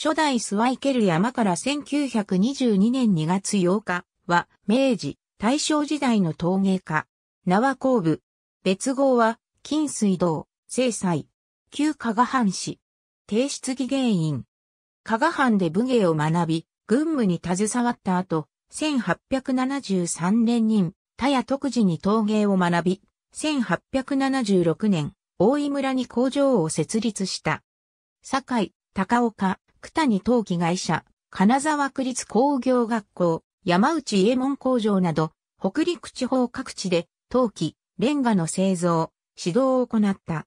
初代スワイケル山から1922年2月8日は明治、大正時代の陶芸家、縄工部。別号は、金水道、聖祭、旧加賀藩士、帝室技芸員。加賀藩で武芸を学び、軍務に携わった後、1873年に、田谷徳次に陶芸を学び、1876年、大井村に工場を設立した。堺、高岡、九谷陶器会社、金沢区立工業学校、山内家門工場など、北陸地方各地で陶器、レンガの製造、指導を行った。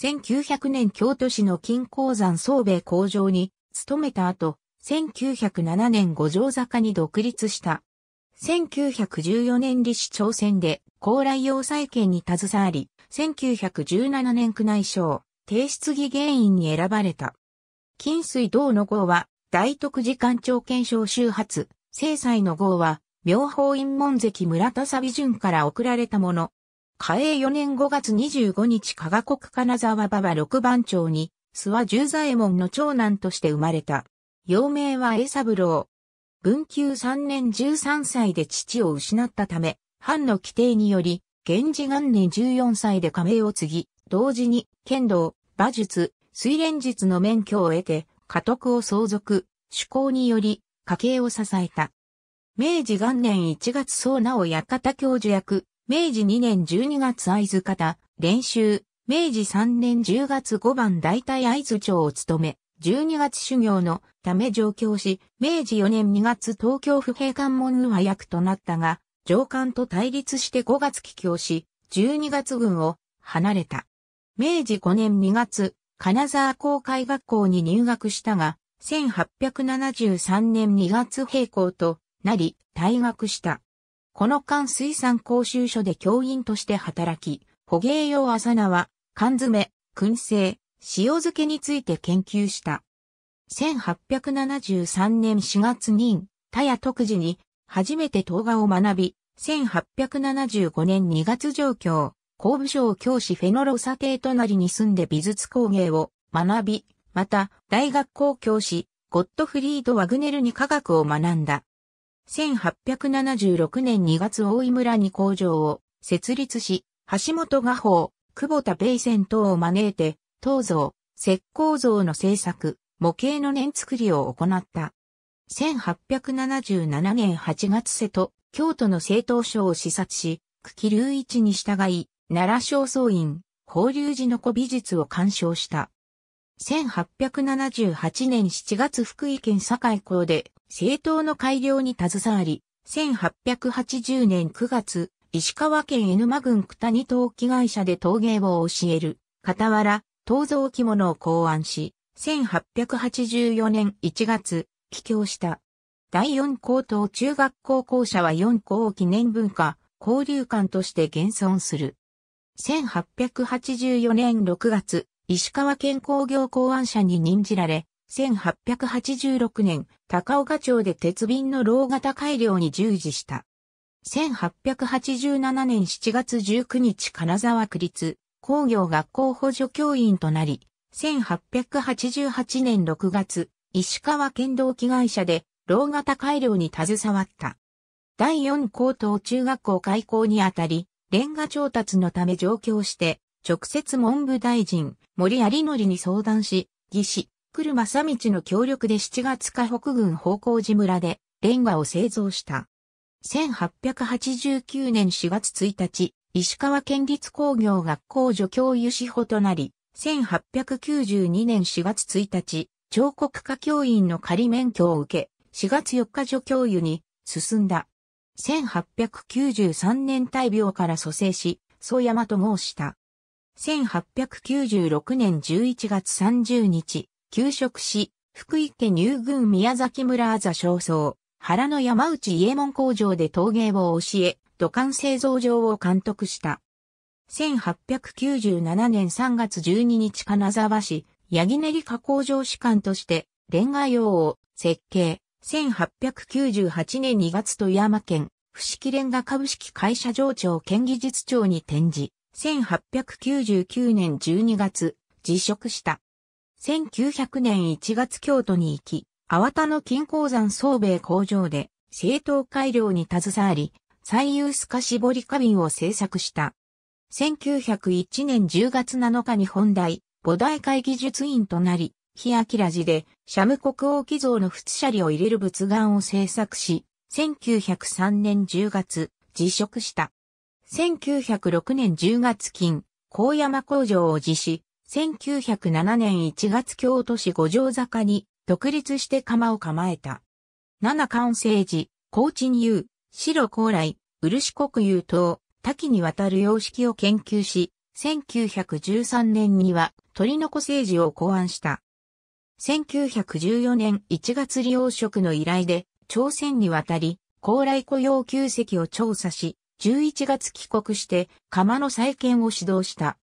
1900年京都市の金鉱山総米工場に勤めた後、1907年五条坂に独立した。1914年立志朝鮮で高麗要塞権に携わり、1917年区内省、提出議原因に選ばれた。金水道の号は、大徳寺官長検証周発、正祭の号は、妙法院門跡村田サビ順から送られたもの。嘉永4年5月25日加賀国金沢馬場六番町に、諏訪十左衛門の長男として生まれた。幼名は江三郎。文久3年13歳で父を失ったため、藩の規定により、源氏元年14歳で加盟を継ぎ、同時に剣道、馬術、水連術の免許を得て、家督を相続、趣向により、家計を支えた。明治元年1月総直館教授役、明治2年12月合図方、練習、明治3年10月5番大体合図長を務め、12月修行のため上京し、明治4年2月東京府平官門は役となったが、上官と対立して5月帰京し、12月軍を離れた。明治5年2月、金沢公会学校に入学したが、1873年2月閉校となり、退学した。この間水産講習所で教員として働き、捕鯨用浅菜は、缶詰、燻製、塩漬けについて研究した。1873年4月に、田谷徳次に初めて動画を学び、1875年2月上京、工部省教師フェノロサ邸隣に住んで美術工芸を学び、また大学校教師、ゴットフリード・ワグネルに科学を学んだ。1876年2月大井村に工場を設立し、橋本画法、久保田米線等を招いて、東像、石膏像の制作、模型の年作りを行った。1877年8月瀬戸、京都の政党省を視察し、久喜隆一に従い、奈良正倉院、法隆寺の古美術を鑑賞した。1878年7月福井県堺港で政党の改良に携わり、1880年9月、石川県江沼郡九谷陶器会社で陶芸を教える、傍ら、陶像着物を考案し、1884年1月、帰郷した。第四高等中学校校舎は四校記念文化、交流館として現存する。1884年6月、石川県工業公安社に任じられ、1886年、高岡町で鉄瓶の老型改良に従事した。1887年7月19日金沢区立工業学校補助教員となり、1888年6月、石川県道機会社で老型改良に携わった。第4高等中学校開校にあたり、レンガ調達のため上京して、直接文部大臣、森有則に相談し、義士、来正道の協力で7月下北軍方向寺村で、レンガを製造した。1889年4月1日、石川県立工業学校助教諭志保となり、1892年4月1日、彫刻家教員の仮免許を受け、4月4日助教諭に進んだ。1893年大病から蘇生し、宗山と号した。1896年11月30日、休職し、福井家入郡宮崎村あざ焦燥、原の山内家門工場で陶芸を教え、土管製造場を監督した。1897年3月12日金沢市、ギネ練加工場士官として、レンガ用を設計、1898年2月富山県、伏木連が株式会社上長県技術長に転じ、1899年12月、辞職した。1900年1月京都に行き、淡田の金鉱山総米工場で、正当改良に携わり、最優スカ絞り花瓶を製作した。1901年10月7日に本題、母大会技術員となり、日明寺で、シャム国王寄贈の仏舎利を入れる仏願を制作し、1903年10月、辞職した。1906年10月金、高山工場を辞し、1907年1月京都市五条坂に独立して釜を構えた。七関政治、高知に言う、白高来、漆国有等、多岐にわたる様式を研究し、1913年には鳥の子政治を考案した。1914年1月利用職の依頼で、朝鮮に渡り、高麗雇用旧跡を調査し、11月帰国して、釜の再建を指導した。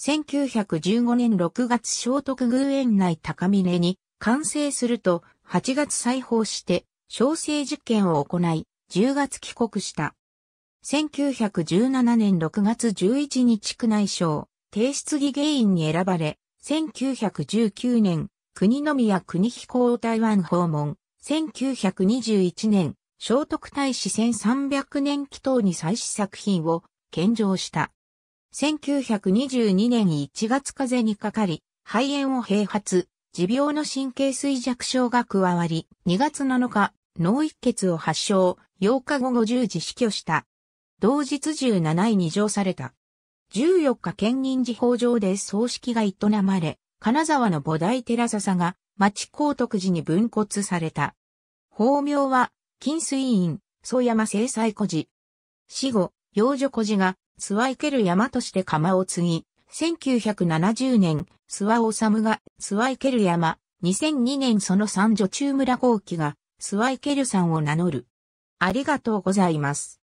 1915年6月聖徳宮園内高峰に完成すると、8月再訪して、小生実験を行い、10月帰国した。1917年6月11日区内省、提出議原員に選ばれ、1919年国宮国彦を台湾訪問、1921年、聖徳太子1300年祈祷に祭祀作品を献上した。1922年1月風にかかり、肺炎を併発、持病の神経衰弱症が加わり、2月7日、脳一血を発症、8日午後10時死去した。同日17位に上された。14日県人事法上で葬式が営まれ、金沢の菩提寺笹が町高徳寺に分骨された。法名は、金水院、宗山正祭古寺。死後、幼女古寺が、諏訪池る山として釜を継ぎ、1970年、諏訪治が、諏訪池る山、2002年その三女中村後期が、諏訪池る山を名乗る。ありがとうございます。